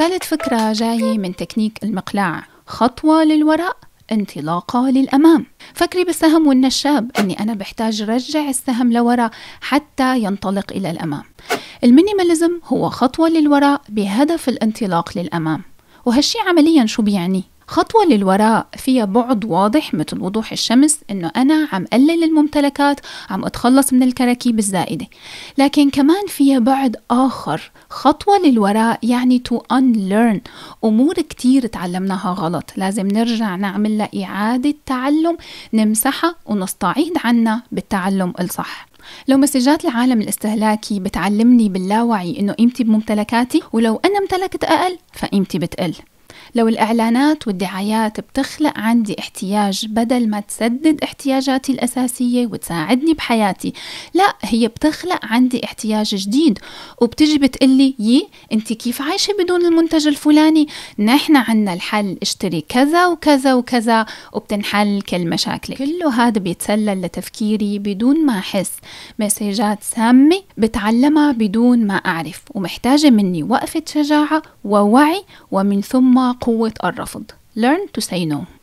ثالث فكرة جاية من تكنيك المقلاع خطوة للوراء انطلاقة للأمام فكري بالسهم والنشاب أني أنا بحتاج رجع السهم لورا حتى ينطلق إلى الأمام المينيماليزم هو خطوة للوراء بهدف الانطلاق للأمام وهالشي عمليا شو بيعني؟ خطوة للوراء فيها بعد واضح مثل وضوح الشمس إنه أنا عم قلل الممتلكات عم أتخلص من الكراكيب الزائدة لكن كمان فيها بعد آخر خطوة للوراء يعني to unlearn أمور كتير تعلمناها غلط لازم نرجع نعمل لها إعادة تعلم نمسحها ونستعيد عنها بالتعلم الصح لو مسجات العالم الاستهلاكي بتعلمني باللاوعي انه قيمتي بممتلكاتي ولو انا امتلكت اقل فقيمتي بتقل لو الإعلانات والدعايات بتخلق عندي احتياج بدل ما تسدد احتياجاتي الأساسية وتساعدني بحياتي لا هي بتخلق عندي احتياج جديد وبتجي بتقلي يي انت كيف عايشة بدون المنتج الفلاني نحن عنا الحل اشتري كذا وكذا وكذا وبتنحل كل مشاكلك كله هذا بيتسلل لتفكيري بدون ما أحس مسجات سامة بتعلمها بدون ما أعرف ومحتاجة مني وقفة شجاعة ووعي ومن ثم قوة الرفض learn to say no